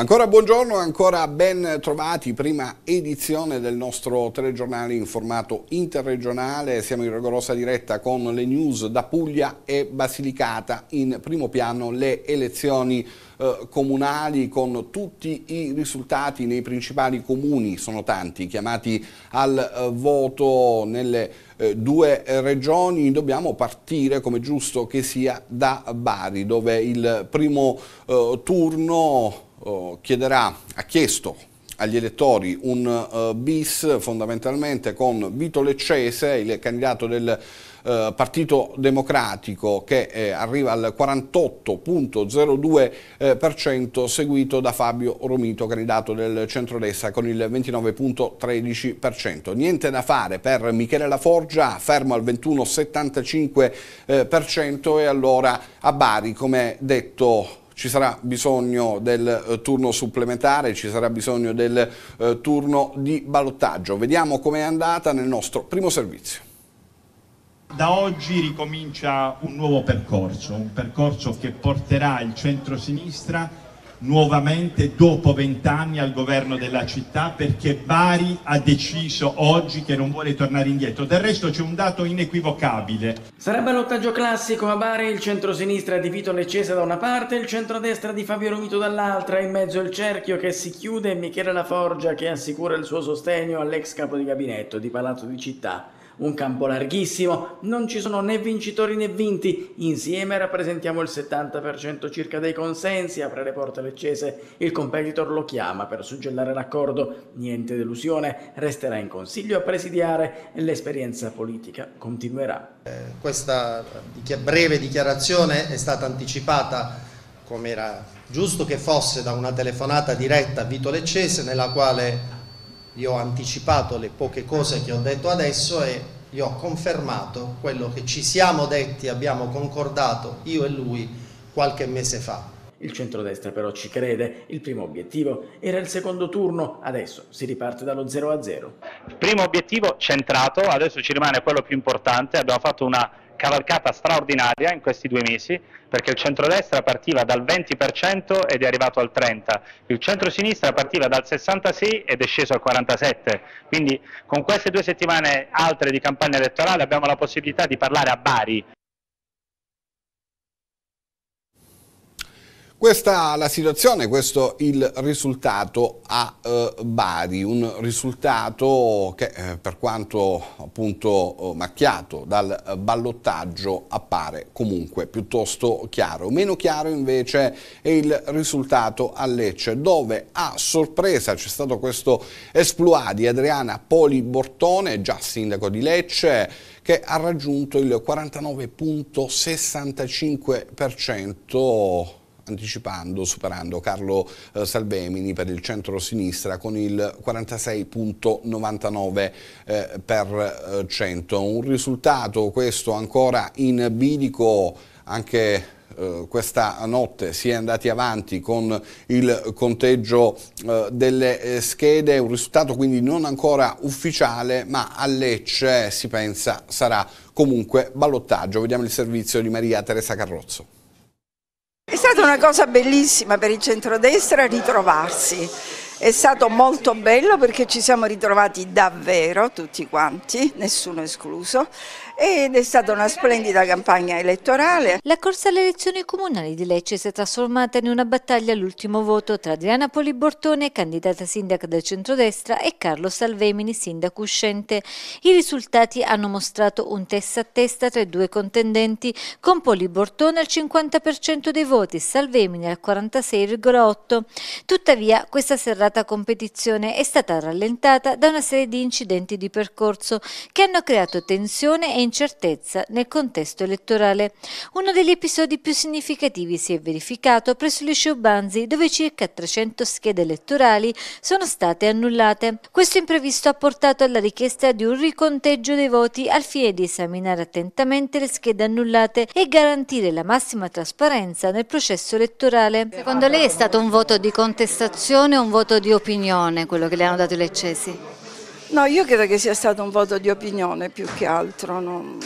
Ancora buongiorno, ancora ben trovati, prima edizione del nostro telegiornale in formato interregionale, siamo in rigorosa diretta con le news da Puglia e Basilicata, in primo piano le elezioni eh, comunali con tutti i risultati nei principali comuni, sono tanti, chiamati al eh, voto nelle eh, due regioni, dobbiamo partire come giusto che sia da Bari dove il primo turno eh, chiederà, ha chiesto agli elettori un eh, bis fondamentalmente con Vito Leccese, il candidato del eh, Partito Democratico che eh, arriva al 48.02%, eh, seguito da Fabio Romito, candidato del centrodestra con il 29.13%. Niente da fare per Michele Laforgia, fermo al 21.75% eh, e allora a Bari, come detto ci sarà bisogno del eh, turno supplementare, ci sarà bisogno del eh, turno di ballottaggio. Vediamo com'è andata nel nostro primo servizio. Da oggi ricomincia un nuovo percorso, un percorso che porterà il centro-sinistra nuovamente dopo vent'anni al governo della città perché Bari ha deciso oggi che non vuole tornare indietro. Del resto c'è un dato inequivocabile. Sarebbe l'ottaggio classico a Bari, il centro-sinistra di Vito Leccese da una parte, il centro-destra di Fabio Romito dall'altra, in mezzo il cerchio che si chiude e Michele Laforgia che assicura il suo sostegno all'ex capo di gabinetto di Palazzo di Città un campo larghissimo, non ci sono né vincitori né vinti, insieme rappresentiamo il 70% circa dei consensi, apre le porte leccese, il competitor lo chiama per suggellare l'accordo, niente delusione, resterà in consiglio a presidiare e l'esperienza politica continuerà. Eh, questa breve dichiarazione è stata anticipata come era giusto che fosse da una telefonata diretta a Vito Leccese nella quale gli ho anticipato le poche cose che ho detto adesso e gli ho confermato quello che ci siamo detti, abbiamo concordato io e lui qualche mese fa. Il centrodestra però ci crede, il primo obiettivo era il secondo turno, adesso si riparte dallo 0 a 0. Primo obiettivo centrato, adesso ci rimane quello più importante, abbiamo fatto una cavalcata straordinaria in questi due mesi, perché il centrodestra partiva dal 20% ed è arrivato al 30%, il centrosinistra partiva dal 66% ed è sceso al 47%, quindi con queste due settimane altre di campagna elettorale abbiamo la possibilità di parlare a Bari Questa la situazione, questo il risultato a eh, Bari, un risultato che eh, per quanto appunto eh, macchiato dal eh, ballottaggio appare comunque piuttosto chiaro. Meno chiaro invece è il risultato a Lecce dove a sorpresa c'è stato questo esploit di Adriana Poli Bortone, già sindaco di Lecce, che ha raggiunto il 49.65% anticipando, superando Carlo eh, Salvemini per il centro-sinistra con il 46.99 eh, per eh, cento. Un risultato questo ancora in bilico anche eh, questa notte si è andati avanti con il conteggio eh, delle schede, un risultato quindi non ancora ufficiale ma a Lecce si pensa sarà comunque ballottaggio. Vediamo il servizio di Maria Teresa Carrozzo. È stata una cosa bellissima per il centrodestra ritrovarsi. È stato molto bello perché ci siamo ritrovati davvero tutti quanti, nessuno escluso, ed è stata una splendida campagna elettorale. La corsa alle elezioni comunali di Lecce si è trasformata in una battaglia all'ultimo voto tra Adriana Polibortone, candidata sindaca del centrodestra, e Carlo Salvemini, sindaco uscente. I risultati hanno mostrato un testa a testa tra i due contendenti, con Polibortone al 50% dei voti e Salvemini al 46,8%. Tuttavia questa serrata competizione è stata rallentata da una serie di incidenti di percorso che hanno creato tensione e incertezza nel contesto elettorale. Uno degli episodi più significativi si è verificato presso gli liceo Banzi, dove circa 300 schede elettorali sono state annullate. Questo imprevisto ha portato alla richiesta di un riconteggio dei voti al fine di esaminare attentamente le schede annullate e garantire la massima trasparenza nel processo elettorale. Secondo lei è stato un voto di contestazione o un voto di opinione quello che le hanno dato i leccesi? No, io credo che sia stato un voto di opinione più che altro. Non...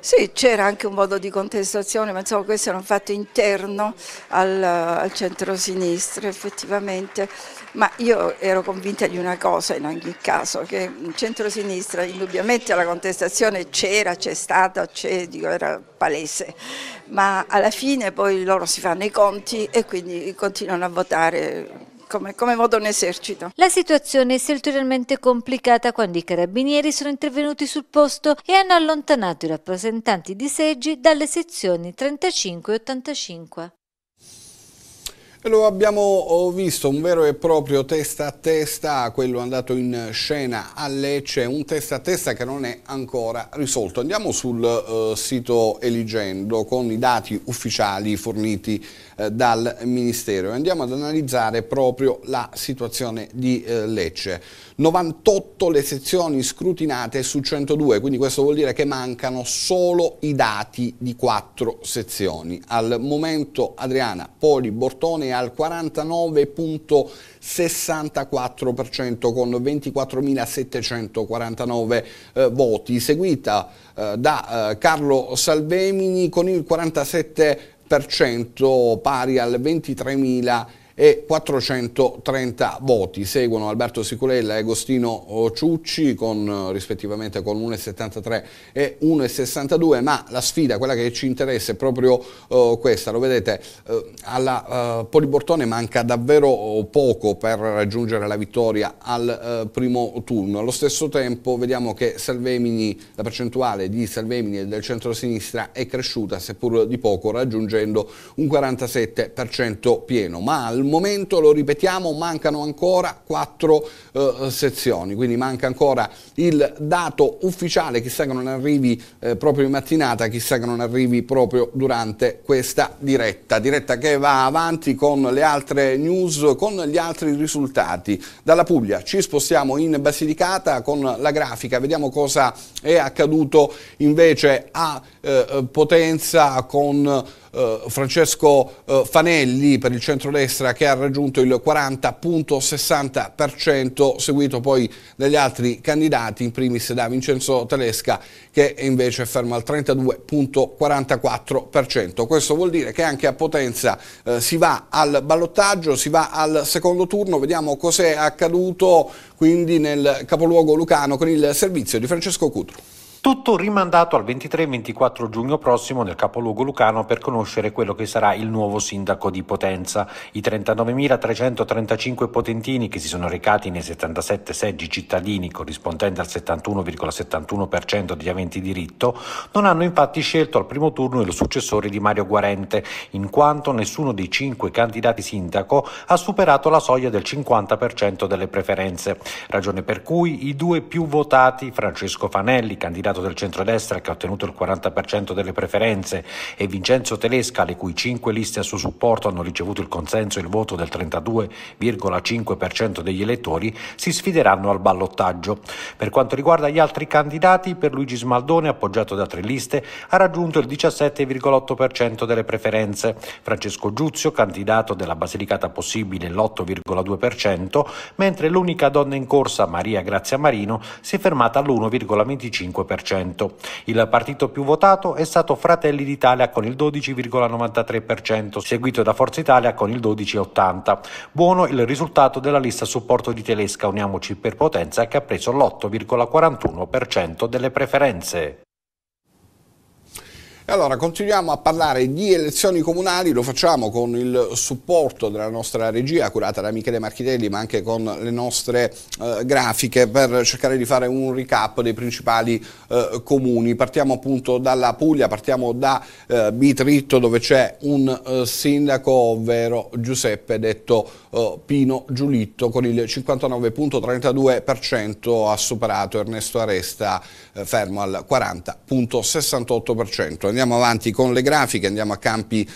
Sì, c'era anche un voto di contestazione, ma insomma questo era un fatto interno al, al centro-sinistra effettivamente. Ma io ero convinta di una cosa in ogni caso, che il centro-sinistra indubbiamente la contestazione c'era, c'è stata, c'è, dico, era palese, ma alla fine poi loro si fanno i conti e quindi continuano a votare come, come modo un esercito. La situazione si è ulteriormente complicata quando i carabinieri sono intervenuti sul posto e hanno allontanato i rappresentanti di seggi dalle sezioni 35 e 85. E lo abbiamo visto, un vero e proprio testa a testa, quello andato in scena a Lecce, un testa a testa che non è ancora risolto. Andiamo sul uh, sito Eligendo con i dati ufficiali forniti eh, dal Ministero. Andiamo ad analizzare proprio la situazione di eh, Lecce. 98 le sezioni scrutinate su 102, quindi questo vuol dire che mancano solo i dati di quattro sezioni. Al momento Adriana Poli Bortone è al 49.64% con 24.749 eh, voti, seguita eh, da eh, Carlo Salvemini con il 47 pari al 23.000 e 430 voti. Seguono Alberto Sicurella e Agostino Ciucci con, eh, rispettivamente con 1,73 e 1,62, ma la sfida, quella che ci interessa è proprio uh, questa, lo vedete, uh, alla uh, Polibortone manca davvero poco per raggiungere la vittoria al primo turno. Allo stesso tempo vediamo che Salvemini, la percentuale di Salvemini del centro-sinistra è cresciuta, seppur di poco, raggiungendo un 47% pieno, ma al momento, lo ripetiamo, mancano ancora quattro eh, sezioni, quindi manca ancora il dato ufficiale, chissà che non arrivi eh, proprio in mattinata, chissà che non arrivi proprio durante questa diretta, diretta che va avanti con le altre news, con gli altri risultati. Dalla Puglia ci spostiamo in Basilicata con la grafica, vediamo cosa è accaduto invece a eh, Potenza con eh, eh, Francesco eh, Fanelli per il centrodestra che ha raggiunto il 40.60%, seguito poi dagli altri candidati, in primis da Vincenzo Telesca che invece è fermo al 32.44%. Questo vuol dire che anche a Potenza eh, si va al ballottaggio, si va al secondo turno, vediamo cos'è accaduto quindi nel capoluogo lucano con il servizio di Francesco Cutro. Tutto rimandato al 23-24 giugno prossimo nel capoluogo lucano per conoscere quello che sarà il nuovo sindaco di Potenza. I 39.335 potentini che si sono recati nei 77 seggi cittadini corrispondenti al 71,71% degli aventi diritto non hanno infatti scelto al primo turno il successore di Mario Guarente, in quanto nessuno dei cinque candidati sindaco ha superato la soglia del 50% delle preferenze, ragione per cui i due più votati, Francesco Fanelli, candidato candidato del centrodestra che ha ottenuto il 40% delle preferenze, e Vincenzo Telesca, le cui cinque liste a suo supporto hanno ricevuto il consenso e il voto del 32,5% degli elettori, si sfideranno al ballottaggio. Per quanto riguarda gli altri candidati, per Luigi Smaldone, appoggiato da tre liste, ha raggiunto il 17,8% delle preferenze, Francesco Giuzio, candidato della Basilicata Possibile, l'8,2%, mentre l'unica donna in corsa, Maria Grazia Marino, si è fermata all'1,25%. 12,9%. Il partito più votato è stato Fratelli d'Italia con il 12,93%, seguito da Forza Italia con il 12,80%. Buono il risultato della lista supporto di Telesca Uniamoci per Potenza che ha preso l'8,41% delle preferenze. Allora, continuiamo a parlare di elezioni comunali, lo facciamo con il supporto della nostra regia curata da Michele Marchitelli, ma anche con le nostre eh, grafiche per cercare di fare un recap dei principali eh, comuni. Partiamo appunto dalla Puglia, partiamo da eh, Bitritto dove c'è un eh, sindaco, ovvero Giuseppe detto Oh, Pino Giulitto con il 59.32% ha superato Ernesto Aresta eh, fermo al 40.68%. Andiamo avanti con le grafiche, andiamo a Campi eh,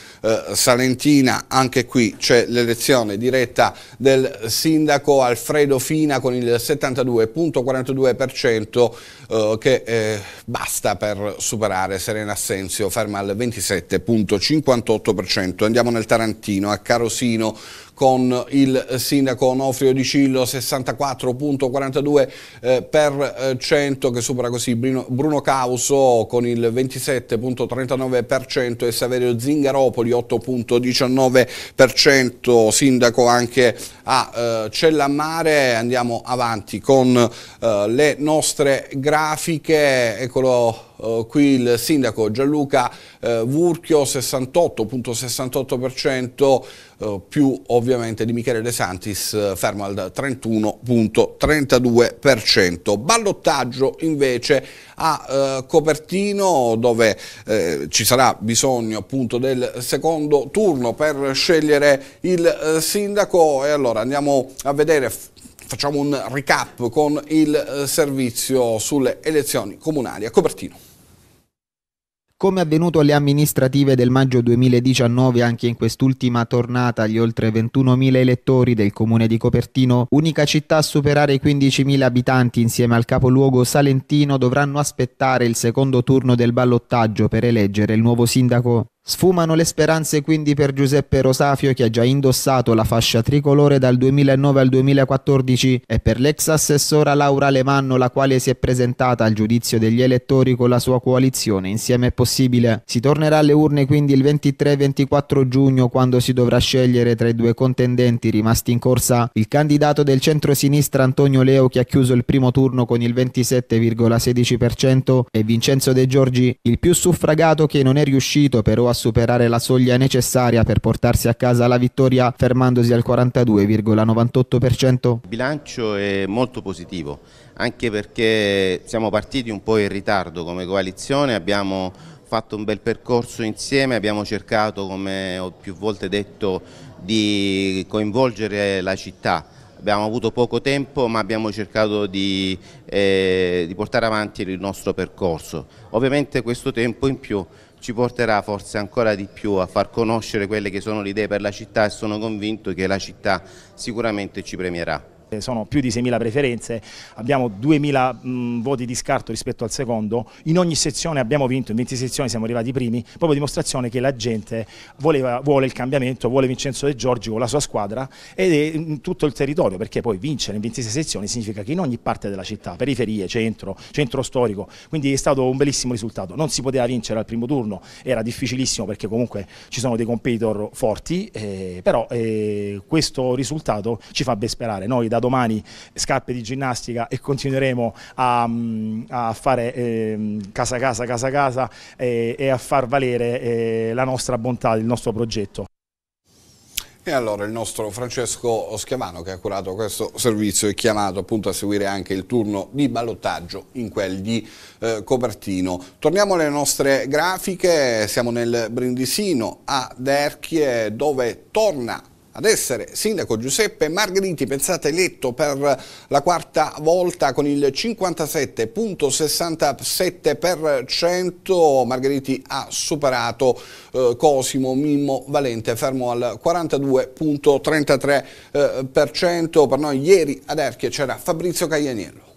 Salentina, anche qui c'è l'elezione diretta del sindaco Alfredo Fina con il 72.42% eh, che basta per superare Serena Assenzio ferma al 27.58%. Andiamo nel Tarantino, a Carosino con il sindaco Onofrio Di Cillo 64.42% eh, eh, che supera così Bruno Causo con il 27.39% e Saverio Zingaropoli 8.19% sindaco anche a eh, Cellammare andiamo avanti con eh, le nostre grafiche eccolo eh, qui il sindaco Gianluca eh, Vurchio 68.68% eh, più ovviamente di Michele De Santis eh, fermo al 31.32%. Ballottaggio invece a eh, Copertino dove ci sarà bisogno appunto del secondo turno per scegliere il sindaco e allora andiamo a vedere Facciamo un recap con il eh, servizio sulle elezioni comunali a Copertino. Come avvenuto alle amministrative del maggio 2019, anche in quest'ultima tornata gli oltre 21.000 elettori del comune di Copertino, unica città a superare i 15.000 abitanti insieme al capoluogo salentino, dovranno aspettare il secondo turno del ballottaggio per eleggere il nuovo sindaco. Sfumano le speranze quindi per Giuseppe Rosafio che ha già indossato la fascia tricolore dal 2009 al 2014 e per l'ex assessora Laura Lemanno la quale si è presentata al giudizio degli elettori con la sua coalizione Insieme è possibile. Si tornerà alle urne quindi il 23 24 giugno quando si dovrà scegliere tra i due contendenti rimasti in corsa il candidato del centro-sinistra Antonio Leo che ha chiuso il primo turno con il 27,16% e Vincenzo De Giorgi il più suffragato che non è riuscito però a superare la soglia necessaria per portarsi a casa la vittoria fermandosi al 42,98%. Il bilancio è molto positivo, anche perché siamo partiti un po' in ritardo come coalizione, abbiamo fatto un bel percorso insieme, abbiamo cercato, come ho più volte detto, di coinvolgere la città. Abbiamo avuto poco tempo ma abbiamo cercato di, eh, di portare avanti il nostro percorso. Ovviamente questo tempo in più ci porterà forse ancora di più a far conoscere quelle che sono le idee per la città e sono convinto che la città sicuramente ci premierà. Eh, sono più di 6.000 preferenze, abbiamo 2.000 mh, voti di scarto rispetto al secondo, in ogni sezione abbiamo vinto, in 20 sezioni siamo arrivati primi, proprio dimostrazione che la gente voleva, vuole il cambiamento, vuole Vincenzo De Giorgi con la sua squadra ed è in tutto il territorio, perché poi vincere in 26 sezioni significa che in ogni parte della città, periferie, centro, centro storico, quindi è stato un bellissimo risultato, non si poteva vincere al primo turno, era difficilissimo perché comunque ci sono dei competitor forti, eh, però eh, questo risultato ci fa ben sperare, noi da da domani scarpe di ginnastica e continueremo a, mm, a fare eh, casa casa casa casa eh, e a far valere eh, la nostra bontà, il nostro progetto. E allora il nostro Francesco Schiavano che ha curato questo servizio è chiamato appunto a seguire anche il turno di ballottaggio in quel di eh, Copertino. Torniamo alle nostre grafiche, siamo nel Brindisino a Derchie dove torna ad essere sindaco Giuseppe Margheriti, pensate eletto per la quarta volta con il 57.67%, Margheriti ha superato eh, Cosimo Mimmo Valente fermo al 42.33%, eh, per noi ieri ad Erchia c'era Fabrizio Caglianiello.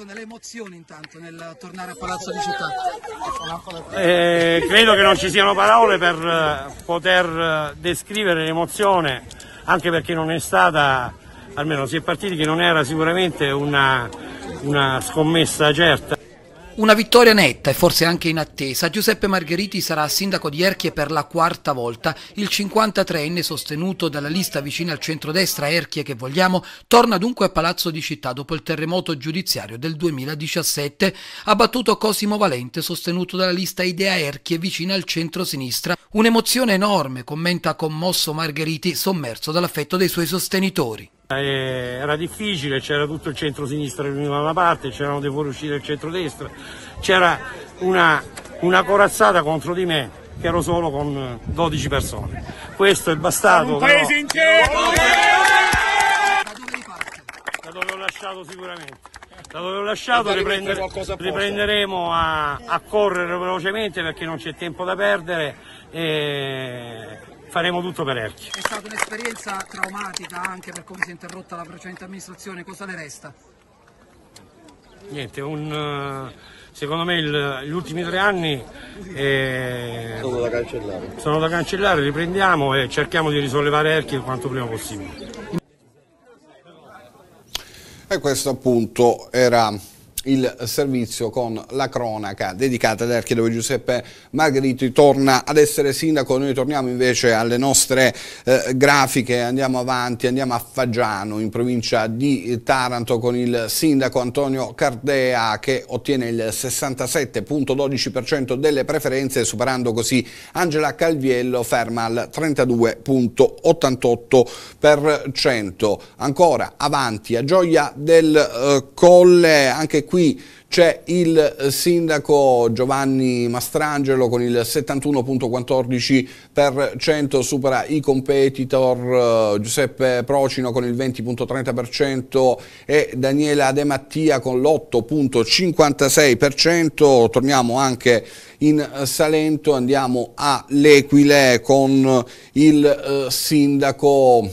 sensazione, l'emozione intanto nel tornare a Palazzo di Città? Eh, credo che non ci siano parole per eh, poter eh, descrivere l'emozione, anche perché non è stata, almeno si è partiti che non era sicuramente una, una scommessa certa. Una vittoria netta e forse anche in attesa, Giuseppe Margheriti sarà sindaco di Erchie per la quarta volta. Il 53enne, sostenuto dalla lista vicina al centrodestra Erchie che vogliamo, torna dunque a Palazzo di Città dopo il terremoto giudiziario del 2017. Ha battuto Cosimo Valente, sostenuto dalla lista Idea Erchie vicina al centrosinistra. Un'emozione enorme, commenta commosso Margheriti, sommerso dall'affetto dei suoi sostenitori. Eh, era difficile, c'era tutto il centro-sinistra che veniva da una parte, c'erano dei fuoriusciti del centro-destra, c'era una, una corazzata contro di me che ero solo con 12 persone. Questo è bastato. Un paese però... intero! Da dove ho lasciato sicuramente. Da dove ho lasciato riprendere, riprenderemo a, a correre velocemente perché non c'è tempo da perdere. E faremo tutto per Erchi. È stata un'esperienza traumatica anche per come si è interrotta la precedente amministrazione, cosa ne resta? Niente, un, eh, secondo me il, gli ultimi tre anni eh, sono, da cancellare. sono da cancellare, riprendiamo e cerchiamo di risollevare Erchi quanto prima possibile. E questo appunto era il servizio con la cronaca dedicata ad all'archivio Giuseppe Margheriti torna ad essere sindaco, noi torniamo invece alle nostre eh, grafiche, andiamo avanti, andiamo a Fagiano in provincia di Taranto con il sindaco Antonio Cardea che ottiene il 67.12% delle preferenze superando così Angela Calviello ferma al 32.88%. Ancora avanti a Gioia del eh, Colle anche qui qui c'è il eh, sindaco Giovanni Mastrangelo con il 71.14% supera i competitor eh, Giuseppe Procino con il 20.30% e Daniela De Mattia con l'8.56%. Torniamo anche in eh, Salento, andiamo a L'Equile con il sindaco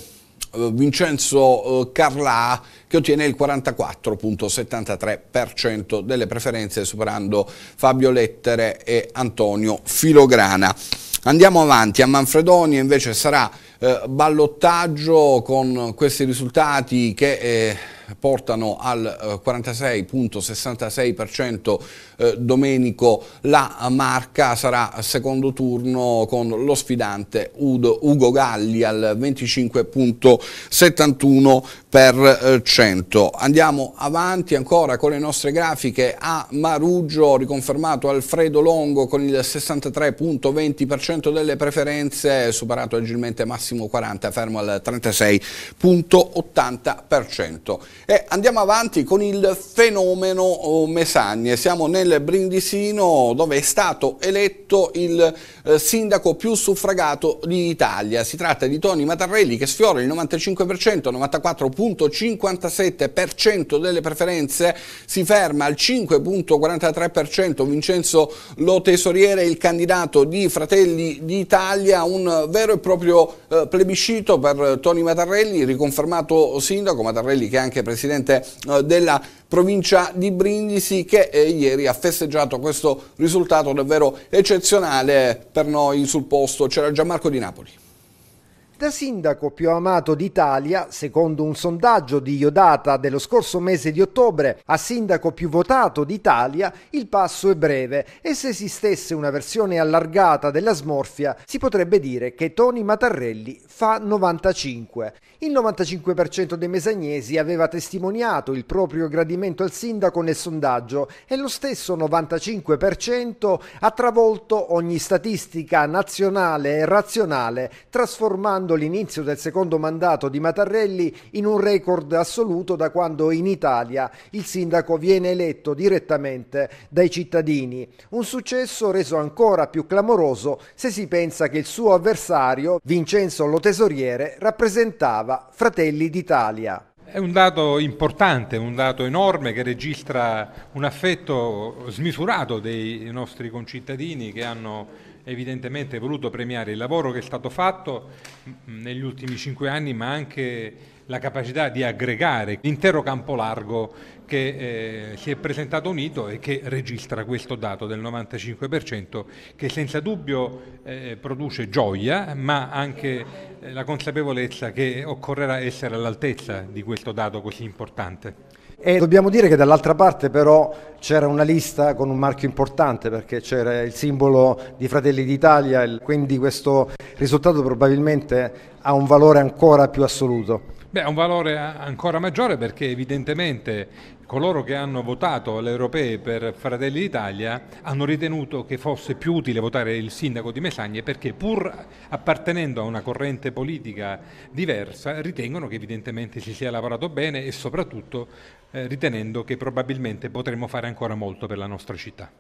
eh, Vincenzo eh, Carlà che ottiene il 44.73% delle preferenze superando Fabio Lettere e Antonio Filograna. Andiamo avanti, a Manfredonia invece sarà eh, ballottaggio con questi risultati che eh, portano al eh, 46.66% eh, Domenico La Marca sarà secondo turno con lo sfidante Udo, Ugo Galli al 25.71%. per eh, Andiamo avanti ancora con le nostre grafiche a Maruggio riconfermato Alfredo Longo con il 63.20% delle preferenze superato agilmente Massimo 40 fermo al 36.80% e andiamo avanti con il fenomeno oh, Mesagne siamo nel Brindisino dove è stato eletto il eh, sindaco più suffragato d'Italia. Si tratta di Toni Matarrelli che sfiora il 95%, 94.57% delle preferenze, si ferma al 5.43%, Vincenzo Lo Tesoriere, il candidato di Fratelli d'Italia, un vero e proprio eh, plebiscito per Toni Matarrelli, riconfermato sindaco, Matarrelli che è anche presidente eh, della provincia di Brindisi che eh, ieri ha festeggiato questo risultato davvero eccezionale per noi sul posto. C'era Gianmarco di Napoli da sindaco più amato d'Italia, secondo un sondaggio di Iodata dello scorso mese di ottobre, a sindaco più votato d'Italia, il passo è breve e se esistesse una versione allargata della smorfia si potrebbe dire che Tony Matarelli fa 95. Il 95% dei mesagnesi aveva testimoniato il proprio gradimento al sindaco nel sondaggio e lo stesso 95% ha travolto ogni statistica nazionale e razionale, trasformando segnando l'inizio del secondo mandato di Mattarelli in un record assoluto da quando in Italia il sindaco viene eletto direttamente dai cittadini. Un successo reso ancora più clamoroso se si pensa che il suo avversario, Vincenzo Lotesoriere, rappresentava Fratelli d'Italia. È un dato importante, un dato enorme che registra un affetto smisurato dei nostri concittadini che hanno evidentemente voluto premiare il lavoro che è stato fatto negli ultimi cinque anni, ma anche la capacità di aggregare l'intero campo largo che eh, si è presentato unito e che registra questo dato del 95% che senza dubbio eh, produce gioia ma anche eh, la consapevolezza che occorrerà essere all'altezza di questo dato così importante. E dobbiamo dire che dall'altra parte però c'era una lista con un marchio importante perché c'era il simbolo di Fratelli d'Italia, quindi questo risultato probabilmente ha un valore ancora più assoluto. Beh, ha un valore ancora maggiore perché evidentemente coloro che hanno votato alle europee per Fratelli d'Italia hanno ritenuto che fosse più utile votare il sindaco di Mesagne perché pur appartenendo a una corrente politica diversa ritengono che evidentemente si sia lavorato bene e soprattutto eh, ritenendo che probabilmente potremmo fare ancora molto per la nostra città.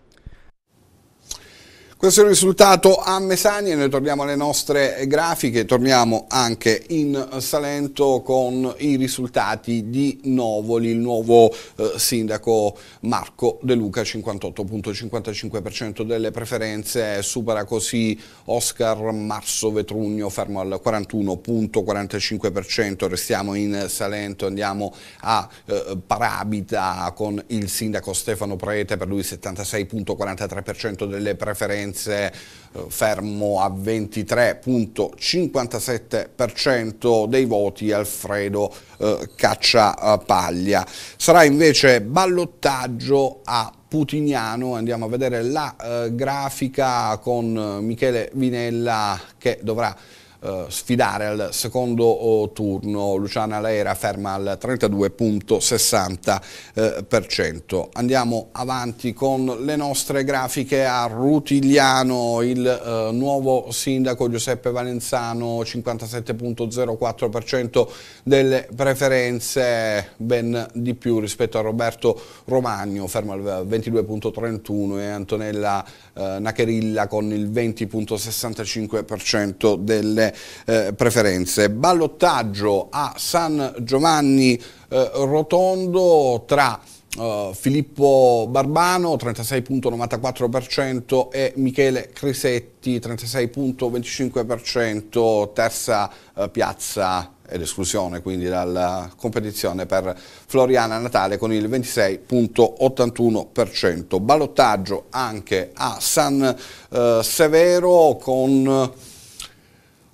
Questo è il risultato a Mesani e noi torniamo alle nostre grafiche, torniamo anche in Salento con i risultati di Novoli, il nuovo eh, sindaco Marco De Luca, 58.55% delle preferenze, supera così Oscar Marso Vetrugno, fermo al 41.45%, restiamo in Salento, andiamo a eh, Parabita con il sindaco Stefano Prete, per lui 76.43% delle preferenze Firenze eh, fermo a 23.57% dei voti Alfredo eh, Cacciapaglia. Eh, Sarà invece ballottaggio a Putignano, andiamo a vedere la eh, grafica con eh, Michele Vinella che dovrà eh, sfidare al secondo eh, turno. Luciana Leira ferma al 32.60%. Eh, Andiamo avanti con le nostre grafiche a Rutigliano, il nuovo sindaco Giuseppe Valenzano 57.04% delle preferenze, ben di più rispetto a Roberto Romagno, ferma al 22.31% e Antonella Nacherilla con il 20.65% delle eh, preferenze. Ballottaggio a San Giovanni eh, Rotondo tra Uh, Filippo Barbano 36.94% e Michele Crisetti 36.25%, terza uh, piazza ed esclusione quindi dalla competizione per Floriana Natale con il 26.81%. Ballottaggio anche a San uh, Severo con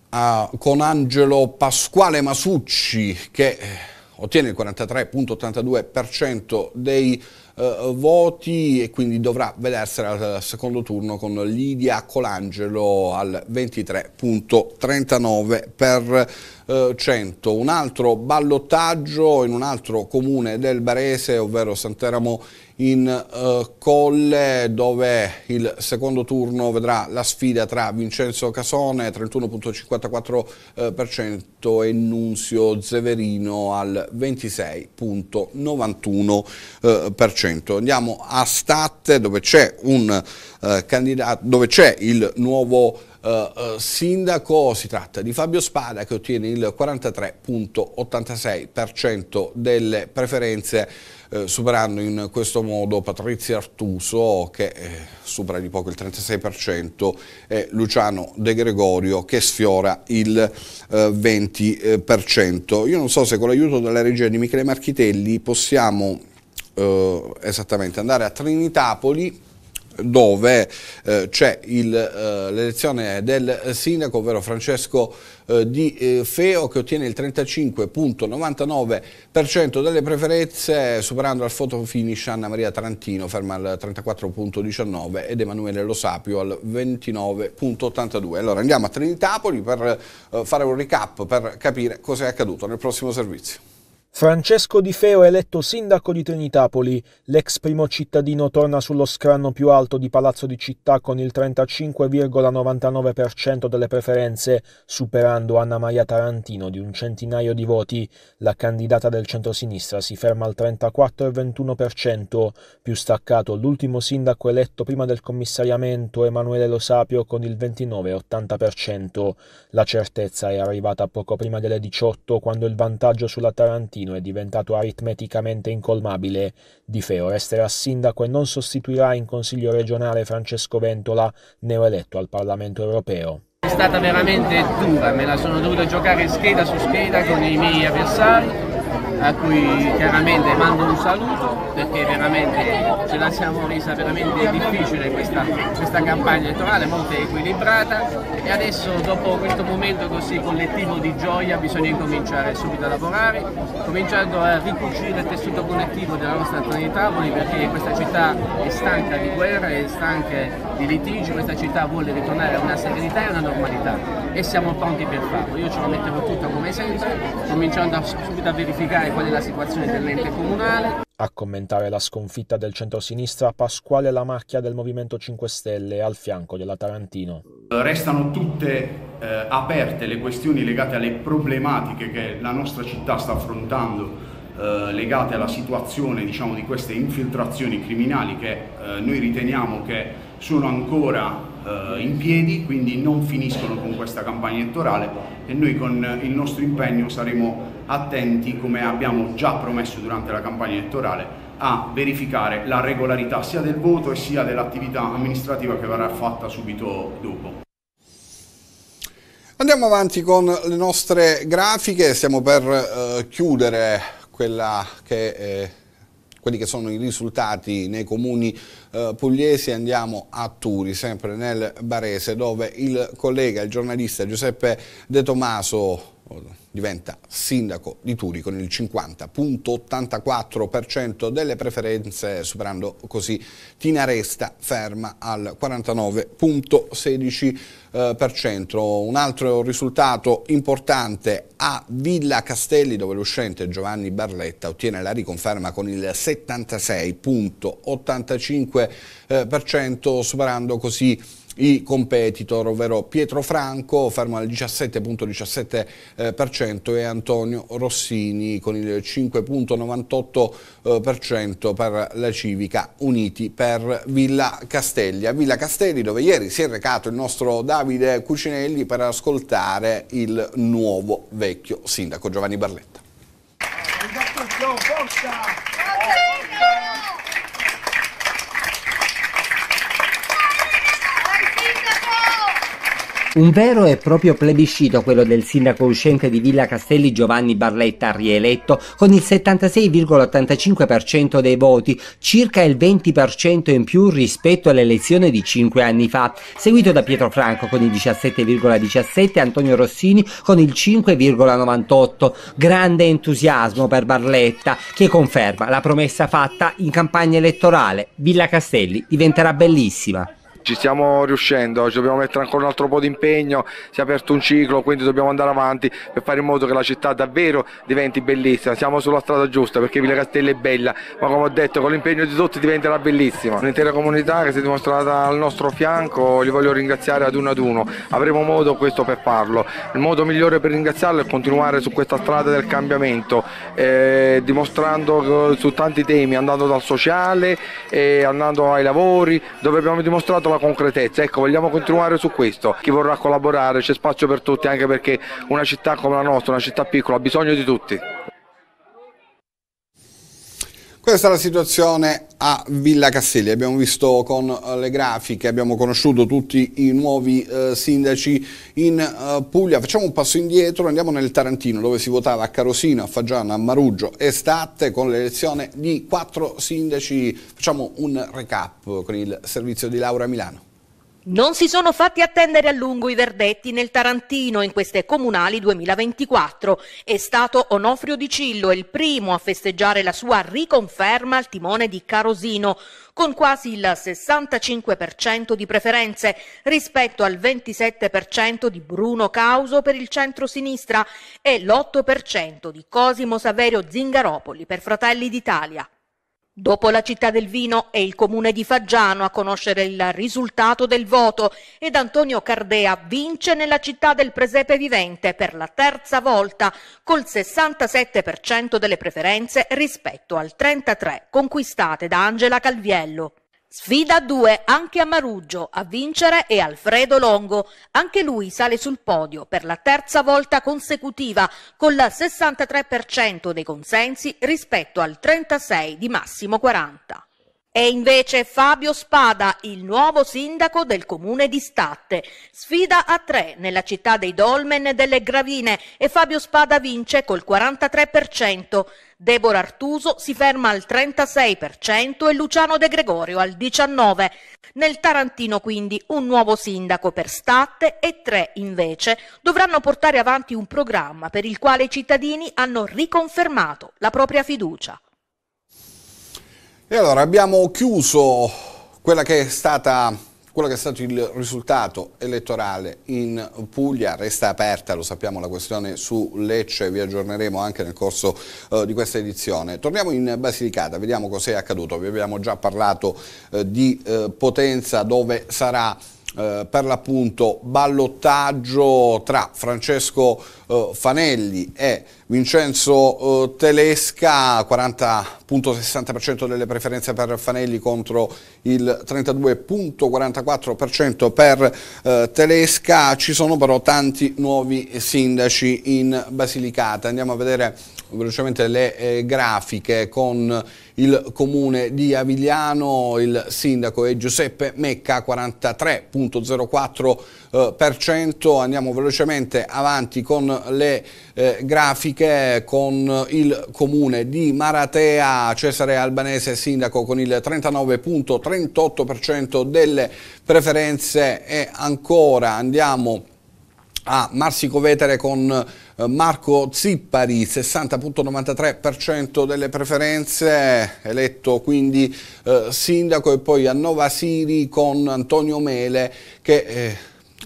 a, con Angelo Pasquale Masucci che eh, ottiene il 43.82% dei eh, voti e quindi dovrà vedersela al secondo turno con Lidia Colangelo al 23.39 per 100. Un altro ballottaggio in un altro comune del Barese, ovvero Santeramo in eh, Colle, dove il secondo turno vedrà la sfida tra Vincenzo Casone, 31.54% eh, e Nunzio Zeverino al 26.91%. Eh, Andiamo a Statte, dove c'è eh, il nuovo eh, eh, sindaco, si tratta di Fabio Spada che ottiene il 43.86% delle preferenze eh, superando in questo modo Patrizia Artuso che eh, supera di poco il 36% e Luciano De Gregorio che sfiora il eh, 20%. Io non so se con l'aiuto della regia di Michele Marchitelli possiamo eh, esattamente andare a Trinitapoli dove eh, c'è eh, l'elezione del sindaco, ovvero Francesco eh, di eh, Feo che ottiene il 35.99% delle preferenze superando al photo finish Anna Maria Tarantino, ferma al 34.19 ed Emanuele Lo Sapio al 29.82. Allora andiamo a Trinitapoli per fare un recap per capire cosa è accaduto nel prossimo servizio. Francesco Di Feo è eletto sindaco di Trinitapoli. L'ex primo cittadino torna sullo scranno più alto di Palazzo di Città con il 35,99% delle preferenze, superando Anna Maria Tarantino di un centinaio di voti. La candidata del centrosinistra si ferma al 34,21%, più staccato l'ultimo sindaco eletto prima del commissariamento Emanuele Lo Sapio con il 29,80%. La certezza è arrivata poco prima delle 18 quando il vantaggio sulla Tarantino Torino è diventato aritmeticamente incolmabile, Di Feo resterà sindaco e non sostituirà in Consiglio regionale Francesco Ventola, neoeletto al Parlamento europeo. È stata veramente dura, me la sono dovuta giocare scheda su scheda con i miei avversari, a cui chiaramente mando un saluto perché veramente ce la siamo resa veramente difficile questa, questa campagna elettorale, molto equilibrata e adesso dopo questo momento così collettivo di gioia bisogna incominciare subito a lavorare, cominciando a ricucire il tessuto collettivo della nostra Trinità Tavoli perché questa città è stanca di guerra, è stanca di litigi, questa città vuole ritornare a una serenità e a una normalità e siamo pronti per farlo. Io ce lo metterò tutto come sempre, cominciando subito a verificare qual è la situazione dell'ente comunale. A commentare la sconfitta del centrosinistra Pasquale Lamacchia del Movimento 5 Stelle al fianco della Tarantino. Restano tutte eh, aperte le questioni legate alle problematiche che la nostra città sta affrontando eh, legate alla situazione diciamo, di queste infiltrazioni criminali che eh, noi riteniamo che sono ancora eh, in piedi, quindi non finiscono con questa campagna elettorale e noi con il nostro impegno saremo attenti, come abbiamo già promesso durante la campagna elettorale, a verificare la regolarità sia del voto e sia dell'attività amministrativa che verrà fatta subito dopo. Andiamo avanti con le nostre grafiche, stiamo per eh, chiudere quella che è quelli che sono i risultati nei comuni eh, pugliesi andiamo a Turi, sempre nel Barese, dove il collega, il giornalista Giuseppe De Tomaso diventa sindaco di Turi con il 50.84% delle preferenze, superando così Tina Resta, ferma al 49.16%. Eh, Un altro risultato importante a Villa Castelli, dove l'uscente Giovanni Barletta ottiene la riconferma con il 76.85%, eh, superando così i competitor, ovvero Pietro Franco fermo al 17.17% eh, e Antonio Rossini con il 5.98% eh, per la Civica Uniti per Villa Castelli. A Villa Castelli dove ieri si è recato il nostro Davide Cucinelli per ascoltare il nuovo vecchio sindaco Giovanni Barletta. Un vero e proprio plebiscito quello del sindaco uscente di Villa Castelli Giovanni Barletta rieletto con il 76,85% dei voti, circa il 20% in più rispetto all'elezione di 5 anni fa, seguito da Pietro Franco con il 17,17 e Antonio Rossini con il 5,98. Grande entusiasmo per Barletta che conferma la promessa fatta in campagna elettorale. Villa Castelli diventerà bellissima ci stiamo riuscendo, ci dobbiamo mettere ancora un altro po' di impegno, si è aperto un ciclo, quindi dobbiamo andare avanti per fare in modo che la città davvero diventi bellissima, siamo sulla strada giusta perché Villa Castella è bella, ma come ho detto con l'impegno di tutti diventerà bellissima. L'intera comunità che si è dimostrata al nostro fianco, li voglio ringraziare ad uno ad uno, avremo modo questo per farlo, il modo migliore per ringraziarlo è continuare su questa strada del cambiamento, eh, dimostrando su tanti temi, andando dal sociale, eh, andando ai lavori, dove abbiamo dimostrato la la concretezza. Ecco, vogliamo continuare su questo. Chi vorrà collaborare c'è spazio per tutti, anche perché una città come la nostra, una città piccola, ha bisogno di tutti. Questa è la situazione a Villa Castelli, abbiamo visto con eh, le grafiche, abbiamo conosciuto tutti i nuovi eh, sindaci in eh, Puglia. Facciamo un passo indietro, andiamo nel Tarantino dove si votava a Carosino, a Fagiano, a Maruggio estate con l'elezione di quattro sindaci. Facciamo un recap con il servizio di Laura Milano. Non si sono fatti attendere a lungo i verdetti nel Tarantino in queste comunali 2024. È stato Onofrio Di Cillo il primo a festeggiare la sua riconferma al timone di Carosino, con quasi il 65% di preferenze rispetto al 27% di Bruno Causo per il centro-sinistra e l'8% di Cosimo Saverio Zingaropoli per Fratelli d'Italia. Dopo la città del vino è il comune di Faggiano a conoscere il risultato del voto ed Antonio Cardea vince nella città del presepe vivente per la terza volta col 67% delle preferenze rispetto al 33% conquistate da Angela Calviello. Sfida 2 anche a Maruggio, a vincere è Alfredo Longo. Anche lui sale sul podio per la terza volta consecutiva con il 63% dei consensi rispetto al 36% di Massimo 40. È invece Fabio Spada, il nuovo sindaco del comune di Statte. Sfida a tre nella città dei Dolmen e delle Gravine e Fabio Spada vince col 43%. Deborah Artuso si ferma al 36% e Luciano De Gregorio al 19%. Nel Tarantino quindi un nuovo sindaco per Statte e tre invece dovranno portare avanti un programma per il quale i cittadini hanno riconfermato la propria fiducia. E allora abbiamo chiuso quella che è stata quello che è stato il risultato elettorale in Puglia, resta aperta, lo sappiamo, la questione su Lecce, vi aggiorneremo anche nel corso eh, di questa edizione. Torniamo in Basilicata, vediamo cos'è accaduto, vi abbiamo già parlato eh, di eh, Potenza dove sarà eh, per l'appunto ballottaggio tra Francesco eh, Fanelli e Vincenzo eh, Telesca, 40.60% delle preferenze per Fanelli contro il 32.44% per eh, Telesca, ci sono però tanti nuovi sindaci in Basilicata, andiamo a vedere velocemente le eh, grafiche con il comune di Avigliano, il sindaco è Giuseppe Mecca 43.04%, eh, andiamo velocemente avanti con le eh, grafiche con il comune di Maratea, Cesare Albanese sindaco con il 39.38% delle preferenze e ancora andiamo a Marsi Covetere con eh, Marco Zippari, 60.93% delle preferenze, eletto quindi eh, sindaco e poi a Nova Siri con Antonio Mele che... Eh,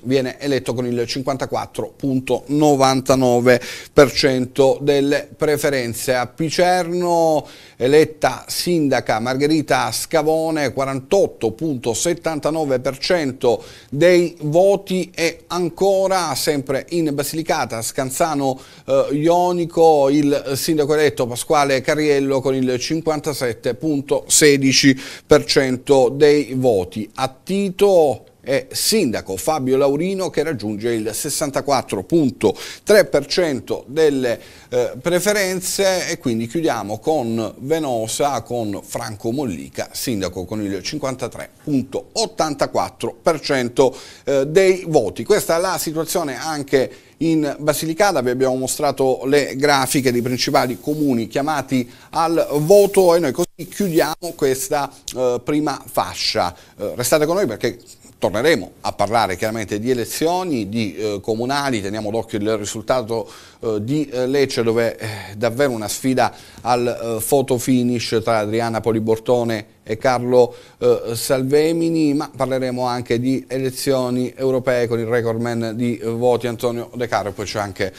viene eletto con il 54.99% delle preferenze. A Picerno eletta sindaca Margherita Scavone 48.79% dei voti e ancora sempre in Basilicata Scanzano eh, Ionico il sindaco eletto Pasquale Carriello con il 57.16% dei voti. A Tito è sindaco Fabio Laurino che raggiunge il 64.3% delle eh, preferenze e quindi chiudiamo con Venosa con Franco Mollica, sindaco con il 53.84% eh, dei voti. Questa è la situazione anche in Basilicata, vi abbiamo mostrato le grafiche dei principali comuni chiamati al voto e noi così chiudiamo questa eh, prima fascia. Eh, restate con noi perché torneremo a parlare chiaramente di elezioni, di eh, comunali, teniamo d'occhio il risultato eh, di eh, Lecce dove è eh, davvero una sfida al eh, photo finish tra Adriana Polibortone e Carlo eh, Salvemini, ma parleremo anche di elezioni europee con il record man di voti Antonio De Caro e poi c'è anche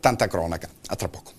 tanta cronaca. A tra poco.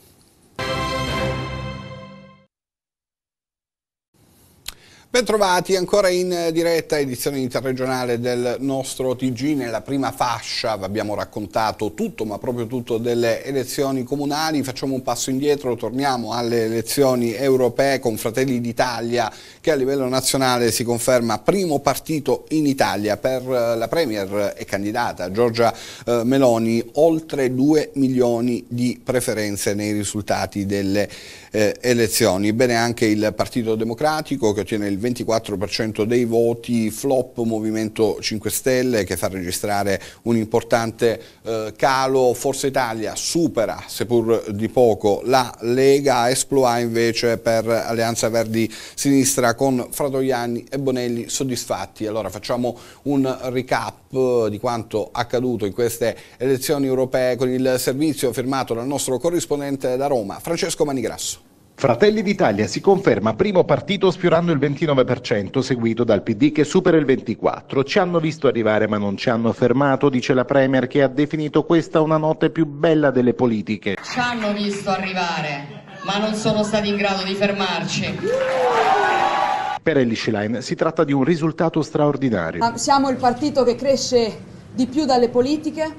Bentrovati ancora in eh, diretta edizione interregionale del nostro TG. Nella prima fascia vi abbiamo raccontato tutto, ma proprio tutto, delle elezioni comunali. Facciamo un passo indietro, torniamo alle elezioni europee con Fratelli d'Italia che a livello nazionale si conferma primo partito in Italia per eh, la Premier e candidata Giorgia eh, Meloni. Oltre 2 milioni di preferenze nei risultati delle elezioni eh, elezioni. Bene anche il Partito Democratico che ottiene il 24% dei voti, flop Movimento 5 Stelle che fa registrare un importante eh, calo, Forza Italia supera seppur di poco la Lega, Esploa invece per Alleanza Verdi Sinistra con Fratoianni e Bonelli soddisfatti. Allora facciamo un recap recap di quanto accaduto in queste elezioni europee con il servizio firmato dal nostro corrispondente da Roma, Francesco Manigrasso. Fratelli d'Italia si conferma primo partito sfiorando il 29%, seguito dal PD che supera il 24%. Ci hanno visto arrivare ma non ci hanno fermato, dice la Premier che ha definito questa una notte più bella delle politiche. Ci hanno visto arrivare ma non sono stati in grado di fermarci. Per Ellischilein si tratta di un risultato straordinario. Ah, siamo il partito che cresce di più dalle politiche,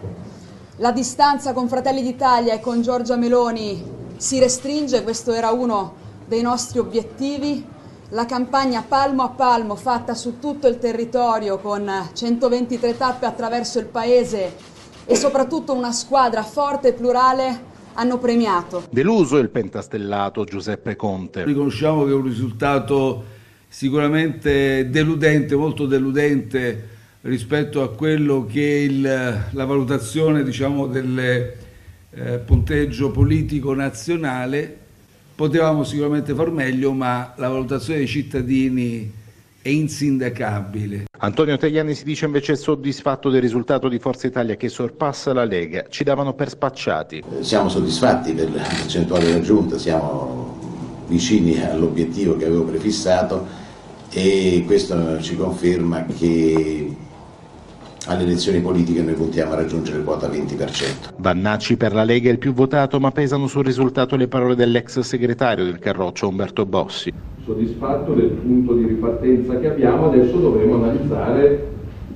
la distanza con Fratelli d'Italia e con Giorgia Meloni si restringe, questo era uno dei nostri obiettivi. La campagna palmo a palmo fatta su tutto il territorio con 123 tappe attraverso il paese e soprattutto una squadra forte e plurale hanno premiato. Deluso il pentastellato Giuseppe Conte. Riconosciamo che è un risultato sicuramente deludente, molto deludente rispetto a quello che è il, la valutazione diciamo, del eh, punteggio politico nazionale. Potevamo sicuramente far meglio, ma la valutazione dei cittadini è insindacabile. Antonio Tagliani si dice invece soddisfatto del risultato di Forza Italia che sorpassa la Lega. Ci davano per spacciati. Siamo soddisfatti della percentuale raggiunta, siamo vicini all'obiettivo che avevo prefissato e questo ci conferma che alle elezioni politiche noi puntiamo a raggiungere quota 20%. Vannacci per la Lega è il più votato, ma pesano sul risultato le parole dell'ex segretario del Carroccio Umberto Bossi. Soddisfatto del punto di ripartenza che abbiamo, adesso dovremo analizzare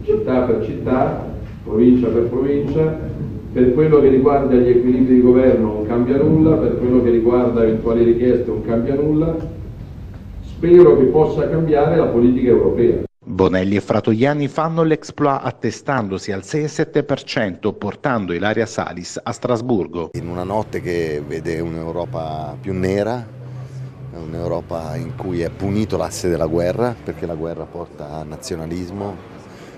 città per città, provincia per provincia. Per quello che riguarda gli equilibri di governo non cambia nulla, per quello che riguarda eventuali richieste non cambia nulla, spero che possa cambiare la politica europea. Bonelli e Fratoiani fanno l'exploit attestandosi al 6-7% portando Ilaria Salis a Strasburgo. In una notte che vede un'Europa più nera, un'Europa in cui è punito l'asse della guerra, perché la guerra porta a nazionalismo,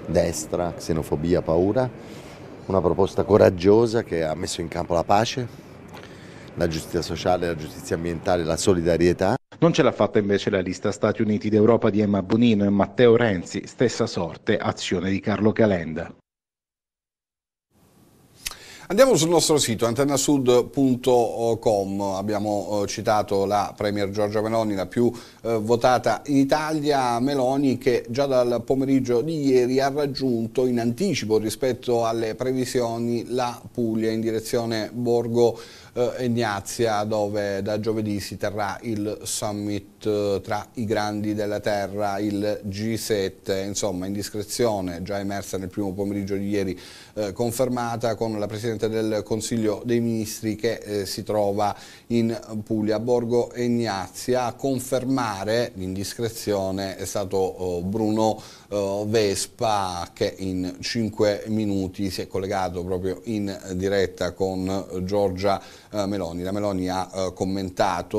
destra, xenofobia, paura, una proposta coraggiosa che ha messo in campo la pace, la giustizia sociale, la giustizia ambientale, la solidarietà. Non ce l'ha fatta invece la lista Stati Uniti d'Europa di Emma Bonino e Matteo Renzi, stessa sorte, azione di Carlo Calenda. Andiamo sul nostro sito antennasud.com, abbiamo eh, citato la Premier Giorgia Meloni, la più eh, votata in Italia, Meloni che già dal pomeriggio di ieri ha raggiunto in anticipo rispetto alle previsioni la Puglia in direzione Borgo eh, Ignazia dove da giovedì si terrà il summit eh, tra i grandi della terra, il G7, insomma indiscrezione già emersa nel primo pomeriggio di ieri eh, confermata con la Presidente del Consiglio dei Ministri che eh, si trova in Puglia, Borgo Ignazia, a confermare l'indiscrezione è stato oh, Bruno uh, Vespa che in 5 minuti si è collegato proprio in diretta con Giorgia eh, Meloni. La Meloni ha eh, commentato,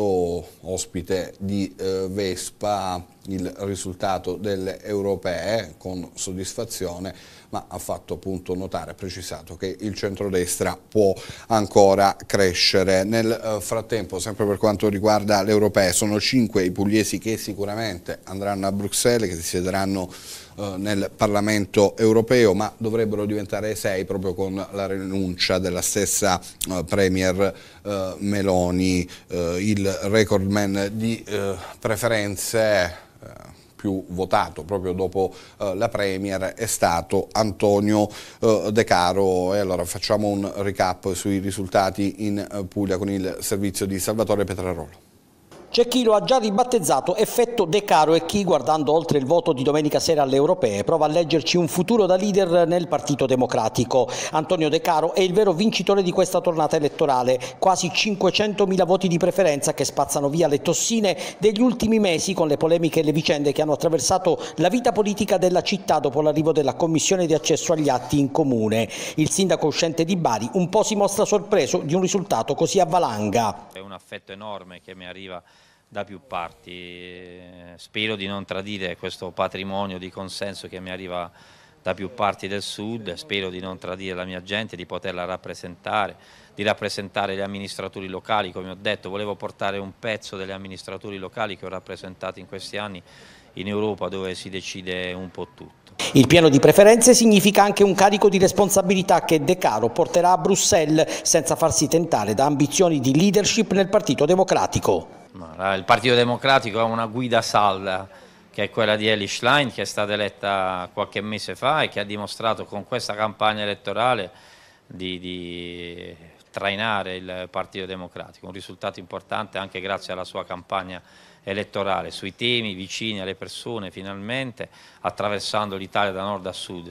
ospite di Vespa, il risultato delle europee con soddisfazione ma ha fatto appunto notare, ha precisato che il centrodestra può ancora crescere. Nel eh, frattempo, sempre per quanto riguarda l'Europea, sono cinque i pugliesi che sicuramente andranno a Bruxelles, che si siederanno eh, nel Parlamento europeo, ma dovrebbero diventare sei proprio con la rinuncia della stessa eh, Premier Meloni, il recordman di preferenze più votato proprio dopo eh, la Premier è stato Antonio eh, De Caro e allora facciamo un recap sui risultati in eh, Puglia con il servizio di Salvatore Petrarolo. C'è chi lo ha già ribattezzato effetto De Caro e chi, guardando oltre il voto di domenica sera alle europee, prova a leggerci un futuro da leader nel Partito Democratico. Antonio De Caro è il vero vincitore di questa tornata elettorale, quasi 500.000 voti di preferenza che spazzano via le tossine degli ultimi mesi con le polemiche e le vicende che hanno attraversato la vita politica della città dopo l'arrivo della Commissione di accesso agli atti in comune. Il sindaco uscente di Bari un po' si mostra sorpreso di un risultato così a valanga affetto enorme che mi arriva da più parti. Eh, spero di non tradire questo patrimonio di consenso che mi arriva da più parti del sud, spero di non tradire la mia gente, di poterla rappresentare, di rappresentare gli amministratori locali, come ho detto, volevo portare un pezzo degli amministratori locali che ho rappresentato in questi anni in Europa dove si decide un po' tutto. Il piano di preferenze significa anche un carico di responsabilità che De Caro porterà a Bruxelles senza farsi tentare da ambizioni di leadership nel Partito Democratico. Il Partito Democratico ha una guida salda che è quella di Ellie Schlein che è stata eletta qualche mese fa e che ha dimostrato con questa campagna elettorale di, di trainare il Partito Democratico, un risultato importante anche grazie alla sua campagna elettorale elettorale sui temi vicini alle persone finalmente, attraversando l'Italia da nord a sud.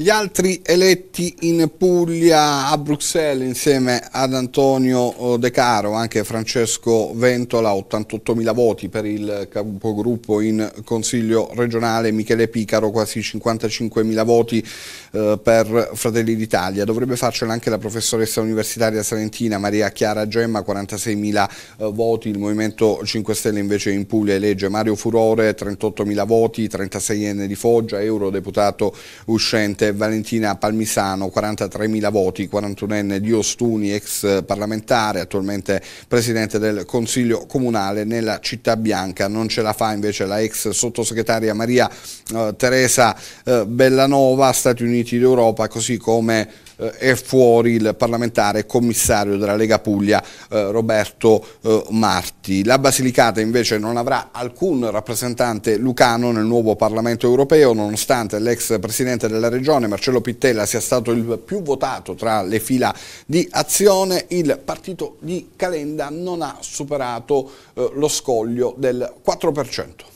gli altri eletti in Puglia a Bruxelles insieme ad Antonio eh, De Caro, anche Francesco Ventola, 88.000 voti per il capogruppo in Consiglio regionale, Michele Picaro quasi 55.000 voti eh, per Fratelli d'Italia. Dovrebbe farcela anche la professoressa universitaria salentina Maria Chiara Gemma, 46.000 eh, voti, il Movimento 5 Stelle invece in Puglia elegge Mario Furore, 38.000 voti, 36enne di Foggia, eurodeputato uscente Valentina Palmisano, 43.000 voti, 41enne di Ostuni, ex parlamentare, attualmente presidente del Consiglio Comunale nella Città Bianca. Non ce la fa invece la ex sottosegretaria Maria eh, Teresa eh, Bellanova, Stati Uniti d'Europa, così come eh, è fuori il parlamentare commissario della Lega Puglia eh, Roberto eh, Marti. La Basilicata invece non avrà alcun rappresentante lucano nel nuovo Parlamento europeo nonostante l'ex presidente della regione Marcello Pittella sia stato il più votato tra le fila di azione. Il partito di Calenda non ha superato lo scoglio del 4%.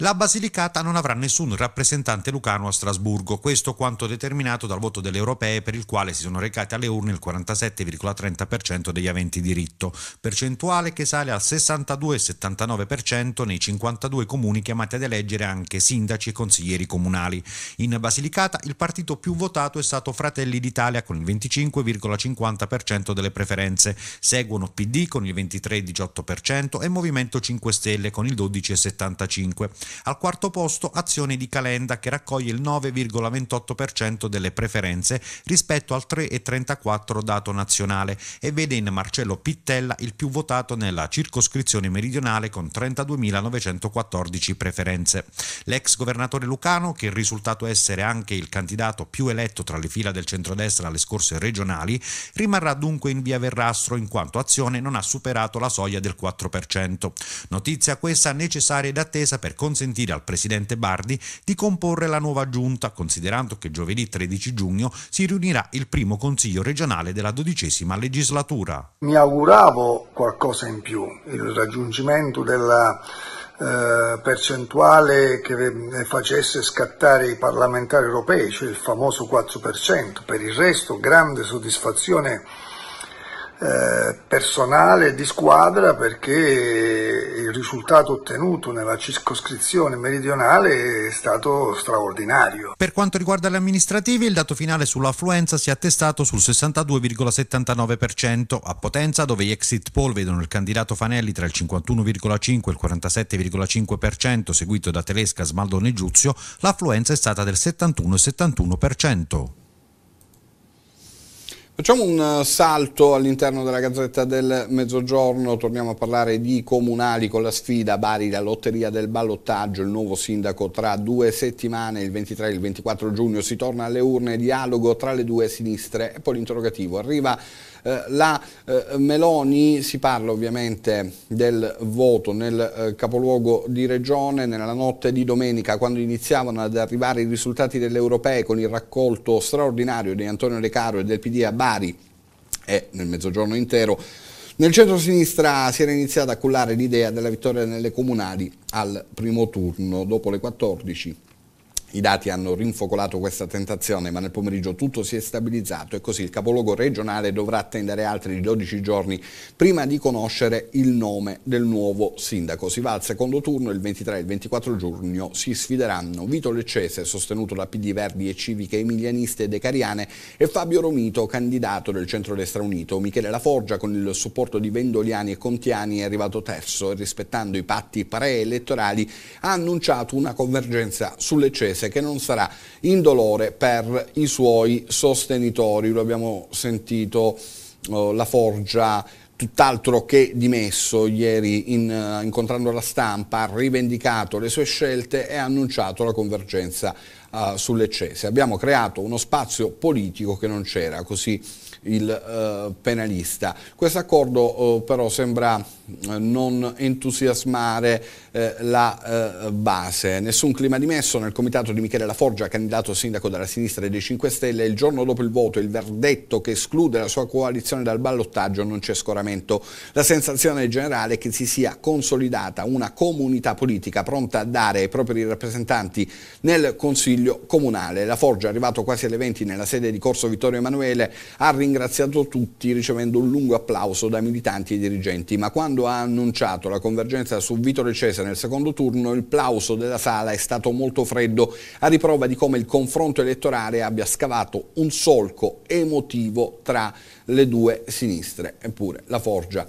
La Basilicata non avrà nessun rappresentante lucano a Strasburgo, questo quanto determinato dal voto delle europee per il quale si sono recati alle urne il 47,30% degli aventi diritto, percentuale che sale al 62,79% nei 52 comuni chiamati ad eleggere anche sindaci e consiglieri comunali. In Basilicata il partito più votato è stato Fratelli d'Italia con il 25,50% delle preferenze, seguono PD con il 23,18% e Movimento 5 Stelle con il 12,75%. Al quarto posto Azione di Calenda che raccoglie il 9,28% delle preferenze rispetto al 3,34% dato nazionale e vede in Marcello Pittella il più votato nella circoscrizione meridionale con 32.914 preferenze. L'ex governatore Lucano, che è risultato essere anche il candidato più eletto tra le fila del centrodestra alle scorse regionali, rimarrà dunque in via Verrastro in quanto azione non ha superato la soglia del 4%. Notizia questa necessaria ed attesa per considerare consentire al presidente Bardi di comporre la nuova giunta, considerando che giovedì 13 giugno si riunirà il primo consiglio regionale della dodicesima legislatura. Mi auguravo qualcosa in più, il raggiungimento della eh, percentuale che facesse scattare i parlamentari europei, cioè il famoso 4%, per il resto grande soddisfazione eh, personale di squadra perché il risultato ottenuto nella circoscrizione meridionale è stato straordinario. Per quanto riguarda gli amministrativi, il dato finale sull'affluenza si è attestato sul 62,79% a Potenza, dove gli exit poll vedono il candidato Fanelli tra il 51,5 e il 47,5%, seguito da Telesca, Smaldone e Giuzio, l'affluenza è stata del 71,71%. Facciamo un eh, salto all'interno della Gazzetta del Mezzogiorno, torniamo a parlare di comunali con la sfida Bari, la lotteria del ballottaggio, il nuovo sindaco tra due settimane, il 23 e il 24 giugno si torna alle urne, dialogo tra le due sinistre e poi l'interrogativo arriva eh, la eh, Meloni, si parla ovviamente del voto nel eh, capoluogo di regione, nella notte di domenica quando iniziavano ad arrivare i risultati delle europee con il raccolto straordinario di Antonio De Caro e del PD a Bari e nel mezzogiorno intero, nel centro-sinistra si era iniziata a cullare l'idea della vittoria nelle comunali al primo turno. Dopo le 14 i dati hanno rinfocolato questa tentazione, ma nel pomeriggio tutto si è stabilizzato e così il capoluogo regionale dovrà attendere altri 12 giorni prima di conoscere il nome del nuovo sindaco. Si va al secondo turno, il 23 e il 24 giugno si sfideranno Vito Leccese, sostenuto da PD Verdi e Civiche Emilianiste e Decariane, e Fabio Romito, candidato del Centro Destra Unito. Michele Laforgia, con il supporto di Vendoliani e Contiani, è arrivato terzo e rispettando i patti preelettorali ha annunciato una convergenza sulle Cese paese che non sarà indolore per i suoi sostenitori. Lo abbiamo sentito oh, la Forgia tutt'altro che dimesso ieri in, uh, incontrando la stampa, ha rivendicato le sue scelte e ha annunciato la convergenza uh, sulle cese. Abbiamo creato uno spazio politico che non c'era, così il uh, penalista. Questo accordo oh, però sembra non entusiasmare eh, la eh, base. Nessun clima dimesso nel comitato di Michele Laforgia, candidato sindaco dalla sinistra e dei 5 Stelle. Il giorno dopo il voto, il verdetto che esclude la sua coalizione dal ballottaggio, non c'è scoramento. La sensazione generale è che si sia consolidata una comunità politica pronta a dare ai propri rappresentanti nel Consiglio comunale. La Forgia, arrivato quasi alle 20 nella sede di Corso Vittorio Emanuele, ha ringraziato tutti ricevendo un lungo applauso da militanti e dirigenti, ma quando ha annunciato la convergenza su Vito De Cesare nel secondo turno il plauso della sala è stato molto freddo, a riprova di come il confronto elettorale abbia scavato un solco emotivo tra le due sinistre. Eppure la Forgia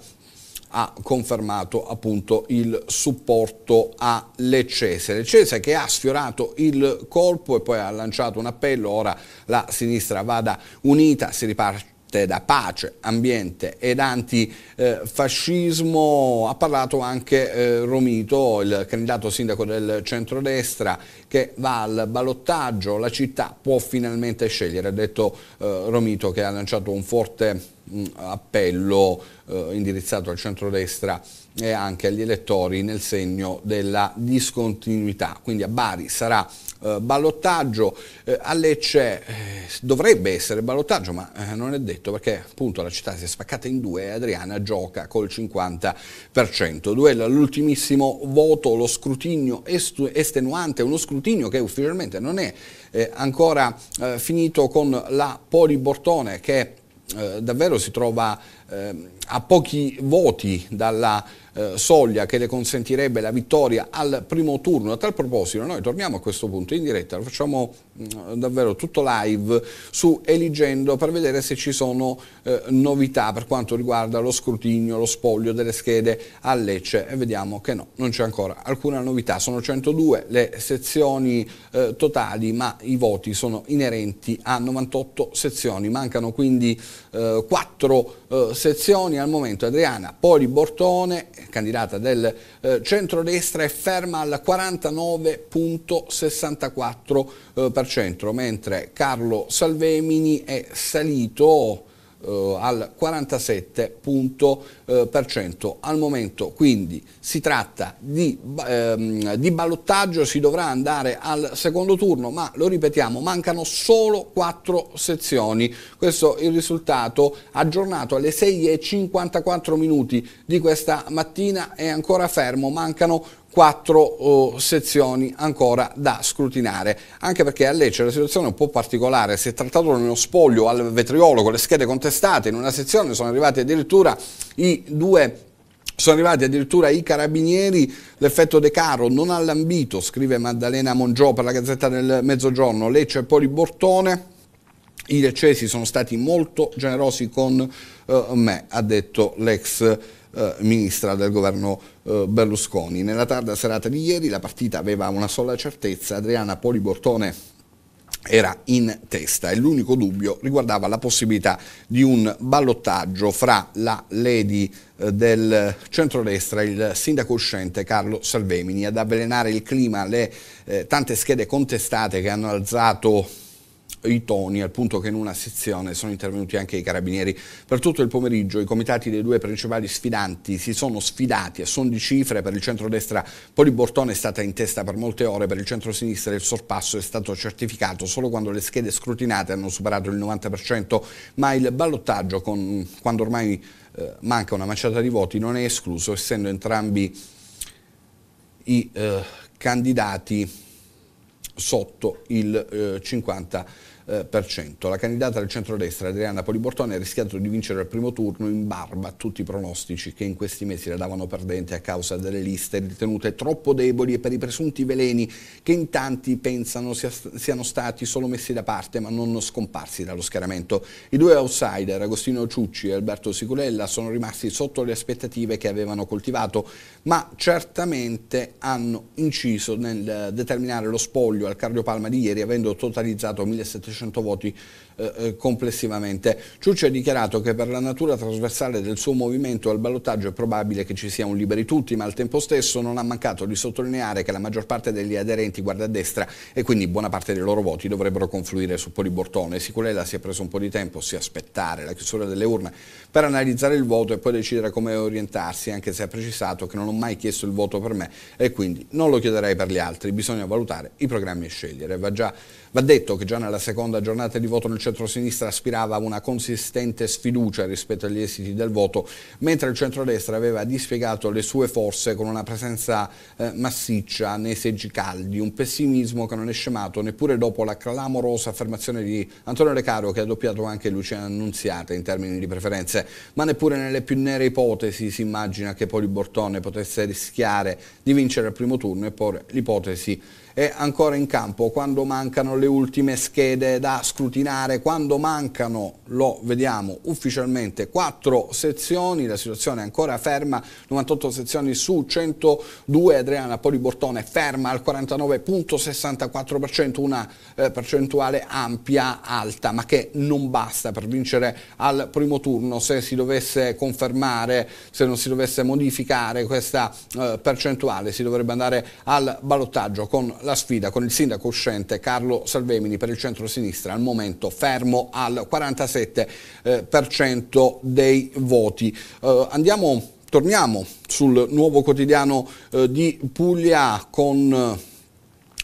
ha confermato appunto il supporto a Leccese. Leccese che ha sfiorato il colpo e poi ha lanciato un appello, ora la sinistra vada unita, si riparte da pace, ambiente ed antifascismo ha parlato anche eh, Romito, il candidato sindaco del centrodestra che va al ballottaggio, la città può finalmente scegliere, ha detto eh, Romito che ha lanciato un forte mh, mm, appello eh, indirizzato al centrodestra e anche agli elettori nel segno della discontinuità. Quindi a Bari sarà eh, ballottaggio, eh, a Lecce eh, dovrebbe essere ballottaggio, ma eh, non è detto perché appunto la città si è spaccata in due e Adriana gioca col 50%. Duello all'ultimissimo voto, lo scrutinio estenuante, uno scrutinio scrutinio che ufficialmente non è eh, ancora eh, finito con la Poli Bortone che eh, davvero si trova ehm, a pochi voti dalla eh, soglia che le consentirebbe la vittoria al primo turno. A tal proposito noi torniamo a questo punto in diretta, lo facciamo mm, davvero tutto live su Eligendo per vedere se ci sono eh, novità per quanto riguarda lo scrutinio, lo spoglio delle schede a Lecce e vediamo che no, non c'è ancora alcuna novità. Sono 102 le sezioni eh, totali ma i voti sono inerenti a 98 sezioni, mancano quindi 4 eh, eh, sezioni al momento Adriana Poli Bortone, candidata del eh, centrodestra, è ferma al 49,64%, eh, mentre Carlo Salvemini è salito eh, al 47% punto, eh, per cento. al momento. Quindi si tratta di, ehm, di ballottaggio, si dovrà andare al secondo turno, ma lo ripetiamo, mancano solo quattro sezioni. Questo è il risultato aggiornato alle 6.54 minuti di questa mattina, è ancora fermo, mancano quattro oh, sezioni ancora da scrutinare, anche perché a Lecce la situazione è un po' particolare, si è trattato di uno spoglio al vetriolo con le schede contestate, in una sezione sono arrivati addirittura i due sono arrivati addirittura i carabinieri, l'effetto De Caro non ha lambito, scrive Maddalena Mongiò per la Gazzetta del Mezzogiorno, Lecce e Polibortone, i leccesi sono stati molto generosi con eh, me, ha detto l'ex eh, ministra del governo eh, Berlusconi. Nella tarda serata di ieri la partita aveva una sola certezza, Adriana Polibortone era in testa e l'unico dubbio riguardava la possibilità di un ballottaggio fra la Lady eh, del centrodestra, il sindaco uscente Carlo Salvemini, ad avvelenare il clima le eh, tante schede contestate che hanno alzato i toni al punto che in una sezione sono intervenuti anche i carabinieri. Per tutto il pomeriggio i comitati dei due principali sfidanti si sono sfidati a son di cifre, per il centro-destra Poli Bortone è stata in testa per molte ore, per il centro-sinistra il sorpasso è stato certificato solo quando le schede scrutinate hanno superato il 90%, ma il ballottaggio con, quando ormai eh, manca una manciata di voti non è escluso essendo entrambi i eh, candidati sotto il eh, 50%. Eh, la candidata del centrodestra Adriana Polibortone ha rischiato di vincere al primo turno in barba a tutti i pronostici che in questi mesi la davano perdente a causa delle liste ritenute troppo deboli e per i presunti veleni che in tanti pensano sia, siano stati solo messi da parte ma non scomparsi dallo schieramento. I due outsider, Agostino Ciucci e Alberto Siculella, sono rimasti sotto le aspettative che avevano coltivato, ma certamente hanno inciso nel eh, determinare lo spoglio al Cardio Palma di ieri avendo totalizzato 1700 300 voti eh, eh, complessivamente. Ciucci ha dichiarato che per la natura trasversale del suo movimento al ballottaggio è probabile che ci sia un liberi tutti, ma al tempo stesso non ha mancato di sottolineare che la maggior parte degli aderenti guarda a destra e quindi buona parte dei loro voti dovrebbero confluire su Polibortone. Sicurella si è preso un po' di tempo, si aspettare la chiusura delle urne per analizzare il voto e poi decidere come orientarsi, anche se ha precisato che non ho mai chiesto il voto per me e quindi non lo chiederei per gli altri, bisogna valutare i programmi e scegliere. Va già Va detto che già nella seconda giornata di voto nel centro-sinistra aspirava a una consistente sfiducia rispetto agli esiti del voto, mentre il centro-destra aveva dispiegato le sue forze con una presenza eh, massiccia nei seggi caldi, un pessimismo che non è scemato neppure dopo la clamorosa affermazione di Antonio Recaro che ha doppiato anche Lucia Annunziata in termini di preferenze, ma neppure nelle più nere ipotesi si immagina che Poli Bortone potesse rischiare di vincere al primo turno e porre l'ipotesi è ancora in campo, quando mancano le ultime schede da scrutinare, quando mancano, lo vediamo ufficialmente, quattro sezioni, la situazione è ancora ferma, 98 sezioni su 102, Adriana Polibortone ferma al 49.64%, una eh, percentuale ampia, alta, ma che non basta per vincere al primo turno se si dovesse confermare, se non si dovesse modificare questa eh, percentuale, si dovrebbe andare al ballottaggio con la sfida con il sindaco uscente Carlo Salvemini per il centro-sinistra al momento fermo al 47% eh, dei voti. Eh, andiamo, torniamo sul nuovo quotidiano eh, di Puglia con eh,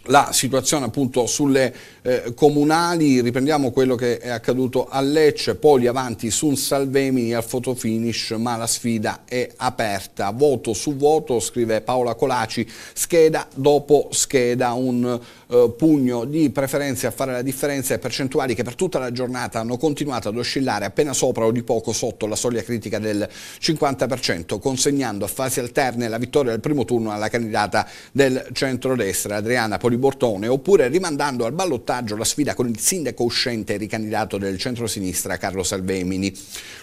la situazione appunto sulle eh, comunali, riprendiamo quello che è accaduto a Lecce, Poli avanti su un Salvemini al fotofinish, ma la sfida è aperta, voto su voto, scrive Paola Colaci, scheda dopo scheda, un eh, pugno di preferenze a fare la differenza e percentuali che per tutta la giornata hanno continuato ad oscillare appena sopra o di poco sotto la soglia critica del 50%, consegnando a fasi alterne la vittoria del primo turno alla candidata del centrodestra Adriana Polibortone, oppure rimandando al ballottaggio ostaggio la sfida con il sindaco uscente ricandidato del centro-sinistra Carlo Salvemini.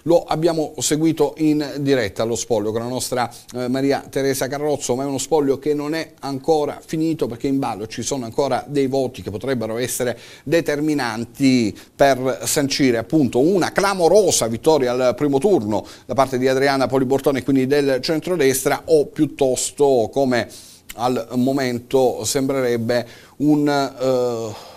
Lo abbiamo seguito in diretta allo spoglio con la nostra eh, Maria Teresa Carrozzo, ma è uno spoglio che non è ancora finito perché in ballo ci sono ancora dei voti che potrebbero essere determinanti per sancire appunto una clamorosa vittoria al primo turno da parte di Adriana Polibortone, quindi del centrodestra, o piuttosto come al momento sembrerebbe un... Eh,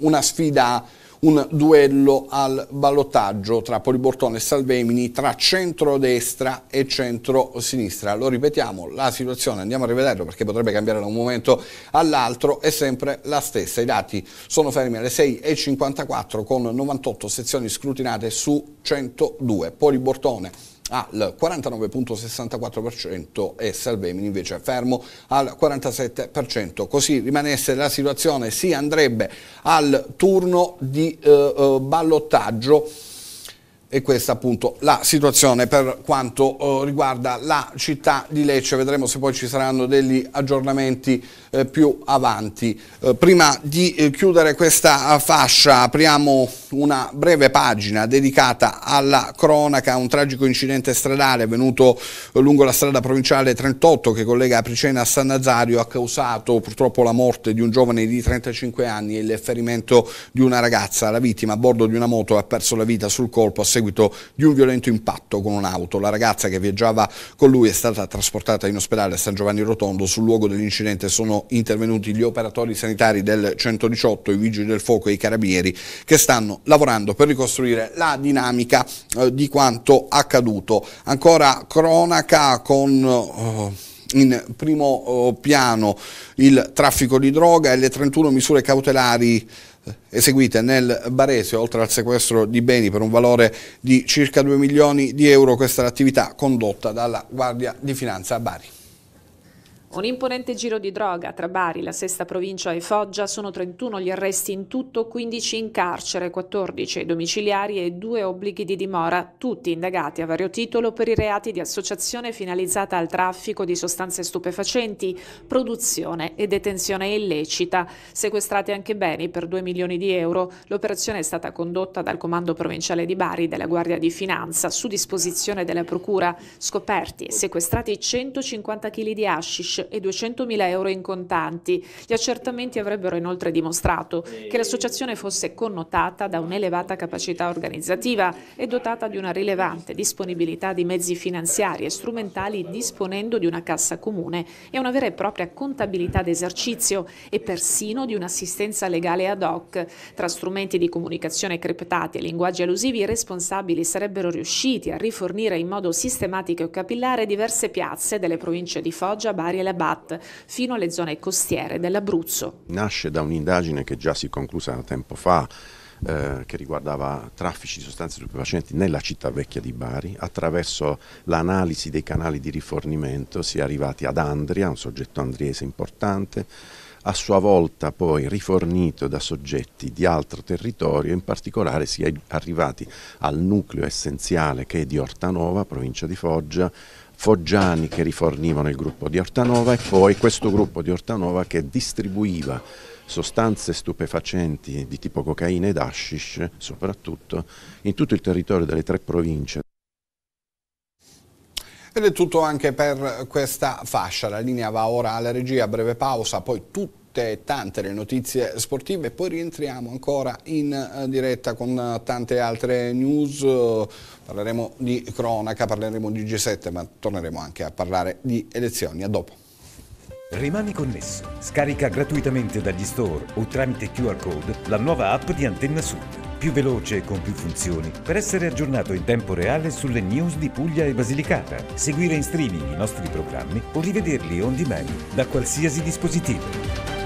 una sfida, un duello al ballottaggio tra Polibortone e Salvemini, tra centrodestra e centrosinistra. Lo ripetiamo, la situazione, andiamo a rivederlo perché potrebbe cambiare da un momento all'altro, è sempre la stessa. I dati sono fermi alle 6.54 con 98 sezioni scrutinate su 102. Polibortone al 49.64% e Salvemini invece fermo al 47%. Così rimanesse la situazione si andrebbe al turno di eh, eh ballottaggio e questa appunto la situazione per quanto eh, riguarda la città di Lecce, vedremo se poi ci saranno degli aggiornamenti eh, più avanti. Eh, prima di eh, chiudere questa eh, fascia apriamo una breve pagina dedicata alla cronaca, un tragico incidente stradale avvenuto eh, lungo la strada provinciale 38 che collega Apricena a San Nazario ha causato purtroppo la morte di un giovane di 35 anni e il ferimento di una ragazza. La vittima a bordo di una moto ha perso la vita sul colpo a seguito di un violento impatto con un'auto. La ragazza che viaggiava con lui è stata trasportata in ospedale a San Giovanni Rotondo. Sul luogo dell'incidente sono intervenuti gli operatori sanitari del 118, i vigili del fuoco e i carabinieri che stanno lavorando per ricostruire la dinamica eh, di quanto accaduto. Ancora cronaca con... Oh, in primo eh, piano il traffico di droga e le 31 misure cautelari eseguite nel Barese, oltre al sequestro di beni per un valore di circa 2 milioni di euro, questa è l'attività condotta dalla Guardia di Finanza a Bari. Un imponente giro di droga tra Bari, la sesta provincia e Foggia sono 31 gli arresti in tutto, 15 in carcere, 14 domiciliari e due obblighi di dimora, tutti indagati a vario titolo per i reati di associazione finalizzata al traffico di sostanze stupefacenti, produzione e detenzione illecita. Sequestrati anche beni per 2 milioni di euro, l'operazione è stata condotta dal Comando Provinciale di Bari della Guardia di Finanza su disposizione della Procura. Scoperti e sequestrati 150 kg di hashish e 200.000 euro in contanti. Gli accertamenti avrebbero inoltre dimostrato che l'associazione fosse connotata da un'elevata capacità organizzativa e dotata di una rilevante disponibilità di mezzi finanziari e strumentali disponendo di una cassa comune e una vera e propria contabilità d'esercizio e persino di un'assistenza legale ad hoc. Tra strumenti di comunicazione criptati e linguaggi allusivi i responsabili sarebbero riusciti a rifornire in modo sistematico e capillare diverse piazze delle province di Foggia, Bari e della BAT fino alle zone costiere dell'Abruzzo. Nasce da un'indagine che già si è conclusa tempo fa eh, che riguardava traffici di sostanze stupefacenti nella città vecchia di Bari. Attraverso l'analisi dei canali di rifornimento si è arrivati ad Andria, un soggetto andriese importante, a sua volta poi rifornito da soggetti di altro territorio, in particolare si è arrivati al nucleo essenziale che è di Ortanova, provincia di Foggia, Foggiani che rifornivano il gruppo di Ortanova e poi questo gruppo di Ortanova che distribuiva sostanze stupefacenti di tipo cocaina ed hashish soprattutto in tutto il territorio delle tre province. Ed è tutto anche per questa fascia, la linea va ora alla regia, breve pausa, poi tutto tutte tante le notizie sportive, poi rientriamo ancora in eh, diretta con eh, tante altre news, parleremo di cronaca, parleremo di G7, ma torneremo anche a parlare di elezioni. A dopo. Rimani connesso. Scarica gratuitamente dagli store o tramite QR code la nuova app di Antenna Sud. Più veloce e con più funzioni per essere aggiornato in tempo reale sulle news di Puglia e Basilicata, seguire in streaming i nostri programmi o rivederli on demand da qualsiasi dispositivo.